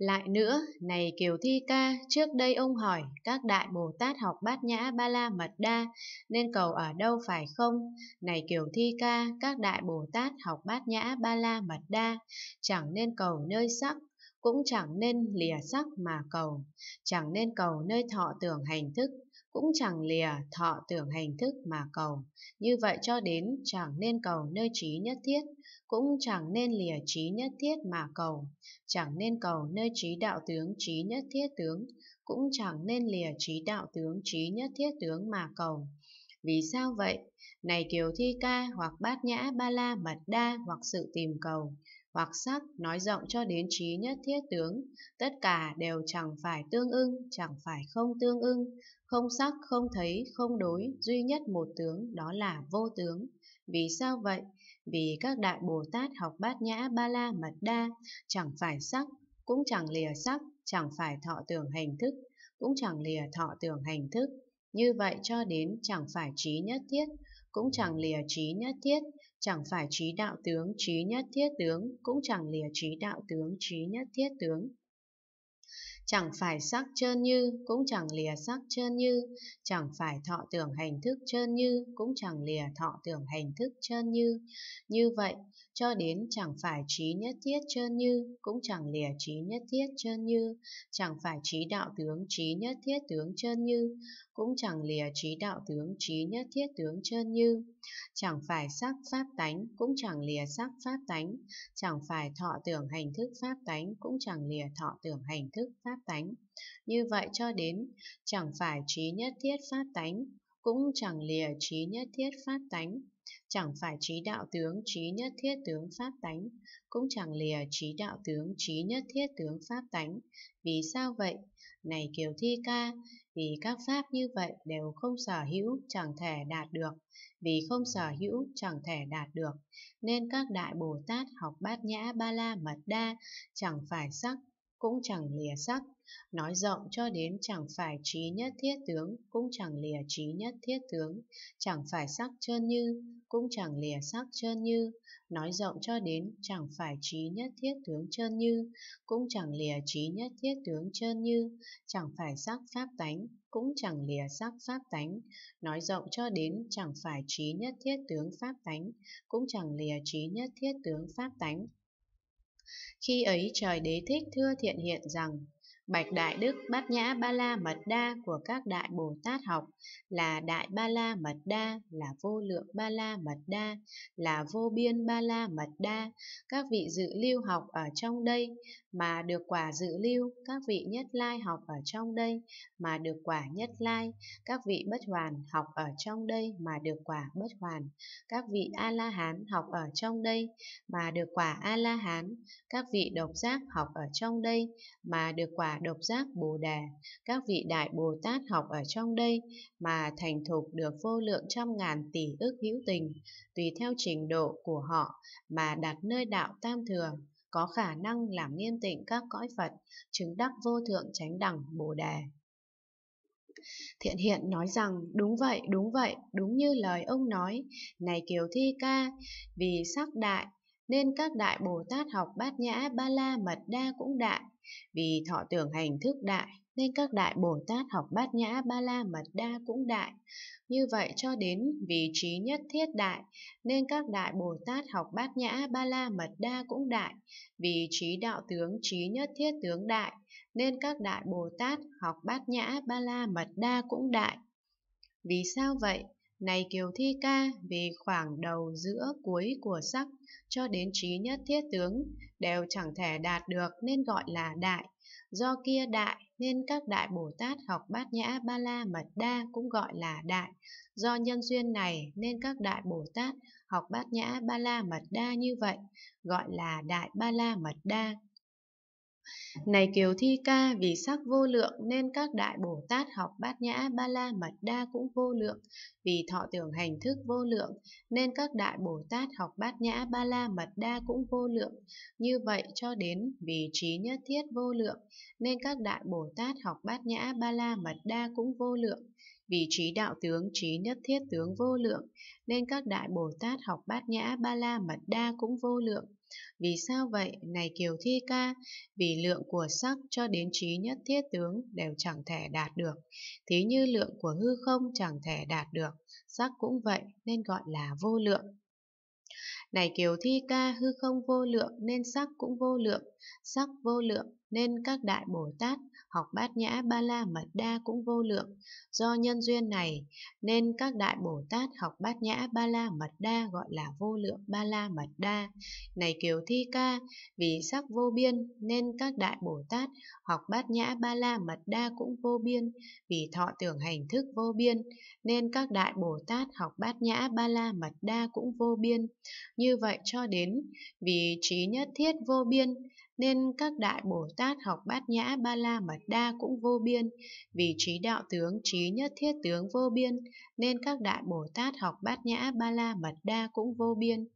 Lại nữa, này Kiều Thi Ca, trước đây ông hỏi các đại Bồ Tát học bát nhã ba la mật đa nên cầu ở đâu phải không? Này Kiều Thi Ca, các đại Bồ Tát học bát nhã ba la mật đa chẳng nên cầu nơi sắc, cũng chẳng nên lìa sắc mà cầu, chẳng nên cầu nơi thọ tưởng hành thức, cũng chẳng lìa thọ tưởng hành thức mà cầu. Như vậy cho đến chẳng nên cầu nơi trí nhất thiết, cũng chẳng nên lìa trí nhất thiết mà cầu, chẳng nên cầu nơi trí đạo tướng trí nhất thiết tướng, cũng chẳng nên lìa trí đạo tướng trí nhất thiết tướng mà cầu. Vì sao vậy? Này Kiều Thi Ca hoặc Bát Nhã Ba La Mật Đa hoặc sự tìm cầu, hoặc sắc nói rộng cho đến trí nhất thiết tướng, tất cả đều chẳng phải tương ưng, chẳng phải không tương ưng, không sắc, không thấy, không đối, duy nhất một tướng đó là vô tướng. Vì sao vậy? Vì các đại Bồ Tát học bát nhã ba la mật đa, chẳng phải sắc, cũng chẳng lìa sắc, chẳng phải thọ tưởng hành thức, cũng chẳng lìa thọ tưởng hành thức. Như vậy cho đến chẳng phải trí nhất thiết, cũng chẳng lìa trí nhất thiết, chẳng phải trí đạo tướng trí nhất thiết tướng, cũng chẳng lìa trí đạo tướng trí nhất thiết tướng. Chẳng phải sắc trơn như, cũng chẳng lìa sắc trơn như, chẳng phải thọ tưởng hành thức trơn như, cũng chẳng lìa thọ tưởng hành thức trơn như. Như vậy, cho đến chẳng phải trí nhất thiết chơn như, cũng chẳng lìa trí nhất thiết chơn như, chẳng phải trí đạo tướng trí nhất thiết tướng chơn như, cũng chẳng lìa trí đạo tướng trí nhất thiết tướng chơn như, chẳng phải sắc pháp tánh, cũng chẳng lìa sắc pháp tánh, chẳng phải thọ tưởng hành thức pháp tánh, cũng chẳng lìa thọ tưởng hành thức pháp tánh. Như vậy cho đến, chẳng phải trí nhất thiết pháp tánh, cũng chẳng lìa trí nhất thiết pháp tánh, chẳng phải trí đạo tướng trí nhất thiết tướng pháp tánh, cũng chẳng lìa trí đạo tướng trí nhất thiết tướng pháp tánh. Vì sao vậy? Này Kiều Thi Ca, vì các pháp như vậy đều không sở hữu, chẳng thể đạt được. Vì không sở hữu, chẳng thể đạt được. Nên các đại Bồ Tát học bát nhã ba la mật đa, chẳng phải sắc, cũng chẳng lìa sắc, nói rộng cho đến chẳng phải trí nhất thiết tướng, cũng chẳng lìa trí nhất thiết tướng, chẳng phải sắc trơn như, cũng chẳng lìa sắc trơn như, nói rộng cho đến chẳng phải trí nhất thiết tướng trơn như, cũng chẳng lìa trí nhất thiết tướng trơn như, chẳng phải sắc pháp tánh, cũng chẳng lìa sắc pháp tánh, nói rộng cho đến chẳng phải trí nhất thiết tướng pháp tánh, cũng chẳng lìa trí nhất thiết tướng pháp tánh. Khi ấy trời đế thích thưa thiện hiện rằng, Bạch Đại Đức Bát Nhã Ba La Mật Đa của các Đại Bồ Tát học là Đại Ba La Mật Đa, là Vô Lượng Ba La Mật Đa, là Vô Biên Ba La Mật Đa. Các vị dự lưu học ở trong đây mà được quả dự lưu, các vị nhất lai học ở trong đây mà được quả nhất lai, các vị bất hoàn học ở trong đây mà được quả bất hoàn, các vị A-la-hán học ở trong đây mà được quả A-la-hán, các vị độc giác học ở trong đây mà được quả độc giác Bồ Đà, các vị Đại Bồ Tát học ở trong đây mà thành thục được vô lượng trăm ngàn tỷ ức hữu tình, tùy theo trình độ của họ mà đặt nơi đạo tam thừa, có khả năng làm nghiêm tịnh các cõi Phật, chứng đắc vô thượng chánh đẳng Bồ Đà. Thiện hiện nói rằng, đúng vậy, đúng vậy, đúng như lời ông nói, này Kiều Thi Ca, vì sắc đại nên các đại Bồ Tát học bát nhã ba la mật đa cũng đại, vì thọ tưởng hành thức đại, nên các đại Bồ Tát học bát nhã ba la mật đa cũng đại. Như vậy cho đến vì trí nhất thiết đại, nên các đại Bồ Tát học bát nhã ba la mật đa cũng đại. Vì trí đạo tướng trí nhất thiết tướng đại, nên các đại Bồ Tát học bát nhã ba la mật đa cũng đại. Vì sao vậy? Này Kiều Thi Ca, vì khoảng đầu giữa cuối của sắc cho đến trí nhất thiết tướng đều chẳng thể đạt được nên gọi là đại. Do kia đại nên các đại Bồ Tát học bát nhã ba la mật đa cũng gọi là đại. Do nhân duyên này nên các đại Bồ Tát học bát nhã ba la mật đa như vậy, gọi là đại ba la mật đa. Này Kiều Thi Ca, vì sắc vô lượng nên các đại Bồ Tát học bát nhã ba la mật đa cũng vô lượng. Vì thọ tưởng hành thức vô lượng nên các đại Bồ Tát học bát nhã ba la mật đa cũng vô lượng. Như vậy cho đến vì trí nhất thiết vô lượng nên các đại Bồ Tát học bát nhã ba la mật đa cũng vô lượng vì trí đạo tướng trí nhất thiết tướng vô lượng nên các đại bồ tát học bát nhã ba la mật đa cũng vô lượng vì sao vậy? Này Kiều Thi ca, vì lượng của sắc cho đến trí nhất thiết tướng đều chẳng thể đạt được. Thí như lượng của hư không chẳng thể đạt được, sắc cũng vậy nên gọi là vô lượng. Này Kiều Thi ca, hư không vô lượng nên sắc cũng vô lượng, sắc vô lượng, nên các đại Bồ Tát học bát nhã ba la mật đa cũng vô lượng. Do nhân duyên này, nên các đại Bồ Tát học bát nhã ba la mật đa gọi là vô lượng ba la mật đa. Này Kiều Thi Ca, vì sắc vô biên, nên các đại Bồ Tát học bát nhã ba la mật đa cũng vô biên. Vì thọ tưởng hành thức vô biên, nên các đại Bồ Tát học bát nhã ba la mật đa cũng vô biên. Như vậy cho đến, vì trí nhất thiết vô biên, nên các đại Bồ Tát học bát nhã ba la mật đa cũng vô biên, vì trí đạo tướng trí nhất thiết tướng vô biên, nên các đại Bồ Tát học bát nhã ba la mật đa cũng vô biên.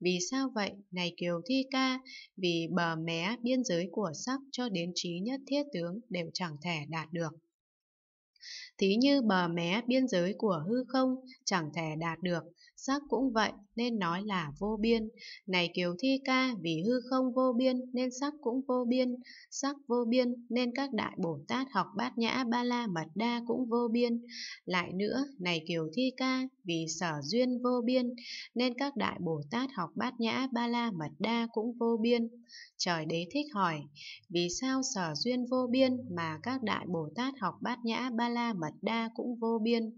Vì sao vậy? Này Kiều Thi Ca, vì bờ mé biên giới của sắc cho đến trí nhất thiết tướng đều chẳng thể đạt được thí như bờ mé biên giới của hư không chẳng thể đạt được sắc cũng vậy nên nói là vô biên. Này Kiều Thi Ca, vì hư không vô biên nên sắc cũng vô biên, sắc vô biên nên các đại Bồ Tát học bát nhã ba la mật đa cũng vô biên. Lại nữa, này Kiều Thi Ca, vì sở duyên vô biên nên các đại Bồ Tát học bát nhã ba la mật đa cũng vô biên. Trời đế thích hỏi, vì sao sở duyên vô biên mà các đại Bồ Tát học bát nhã ba la mật đa cũng vô biên?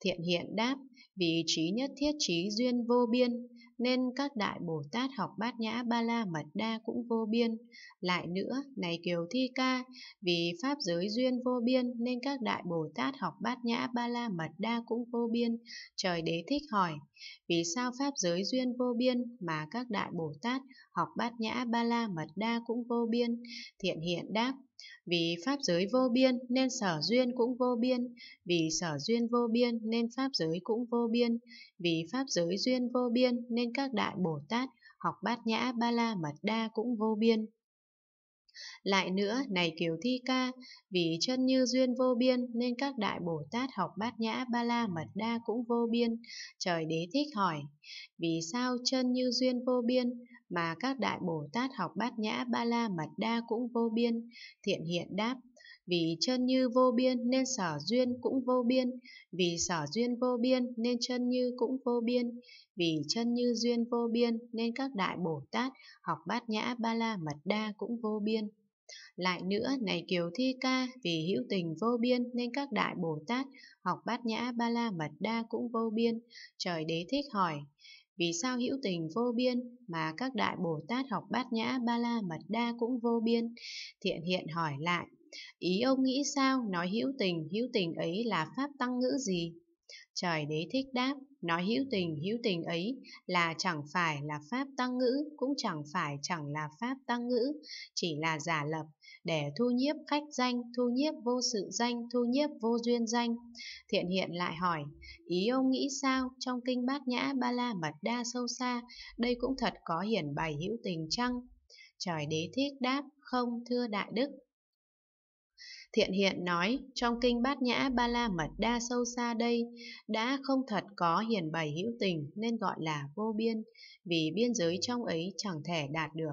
Thiện hiện đáp, vì trí nhất thiết trí duyên vô biên, nên các đại Bồ Tát học bát nhã ba la mật đa cũng vô biên. Lại nữa, này Kiều Thi Ca, vì Pháp giới duyên vô biên nên các đại Bồ Tát học bát nhã ba la mật đa cũng vô biên. Trời đế thích hỏi, vì sao Pháp giới duyên vô biên mà các đại Bồ Tát học bát nhã ba la mật đa cũng vô biên, thiện hiện đáp, vì pháp giới vô biên nên sở duyên cũng vô biên, vì sở duyên vô biên nên pháp giới cũng vô biên, vì pháp giới duyên vô biên nên các đại Bồ Tát học bát nhã ba la mật đa cũng vô biên. Lại nữa, này Kiều Thi Ca, vì chân như duyên vô biên nên các đại Bồ Tát học bát nhã ba la mật đa cũng vô biên. Trời đế thích hỏi, vì sao chân như duyên vô biên? mà các đại Bồ Tát học bát nhã ba la mật đa cũng vô biên, thiện hiện đáp, vì chân như vô biên nên sở duyên cũng vô biên, vì sở duyên vô biên nên chân như cũng vô biên, vì chân như duyên vô biên nên các đại Bồ Tát học bát nhã ba la mật đa cũng vô biên. Lại nữa, này Kiều Thi Ca, vì hữu tình vô biên nên các đại Bồ Tát học bát nhã ba la mật đa cũng vô biên. Trời đế thích hỏi, vì sao hữu tình vô biên mà các đại Bồ Tát học bát nhã ba la mật đa cũng vô biên? Thiện hiện hỏi lại, ý ông nghĩ sao nói hữu tình, hữu tình ấy là pháp tăng ngữ gì? Trời đế thích đáp, nói hữu tình hữu tình ấy là chẳng phải là pháp tăng ngữ, cũng chẳng phải chẳng là pháp tăng ngữ, chỉ là giả lập, để thu nhiếp khách danh, thu nhiếp vô sự danh, thu nhiếp vô duyên danh. Thiện hiện lại hỏi, ý ông nghĩ sao trong kinh bát nhã ba la mật đa sâu xa, đây cũng thật có hiển bày hữu tình chăng? Trời đế thích đáp, không thưa đại đức, Thiện hiện nói, trong kinh bát nhã ba la mật đa sâu xa đây, đã không thật có hiền bày hữu tình nên gọi là vô biên, vì biên giới trong ấy chẳng thể đạt được.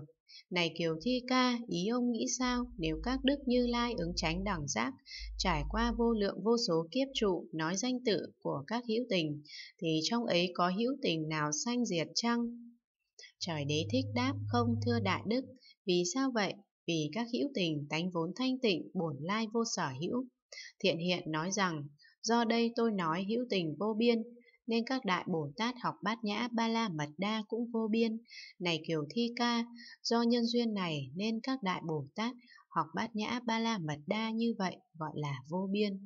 Này Kiều Thi Ca, ý ông nghĩ sao nếu các đức như lai ứng tránh đẳng giác, trải qua vô lượng vô số kiếp trụ nói danh tự của các hữu tình, thì trong ấy có hữu tình nào sanh diệt chăng? Trời đế thích đáp không thưa đại đức, vì sao vậy? vì các hữu tình tánh vốn thanh tịnh bổn lai vô sở hữu. Thiện hiện nói rằng, do đây tôi nói hữu tình vô biên, nên các đại Bồ Tát học bát nhã ba la mật đa cũng vô biên. Này Kiều Thi Ca, do nhân duyên này nên các đại Bồ Tát học bát nhã ba la mật đa như vậy gọi là vô biên.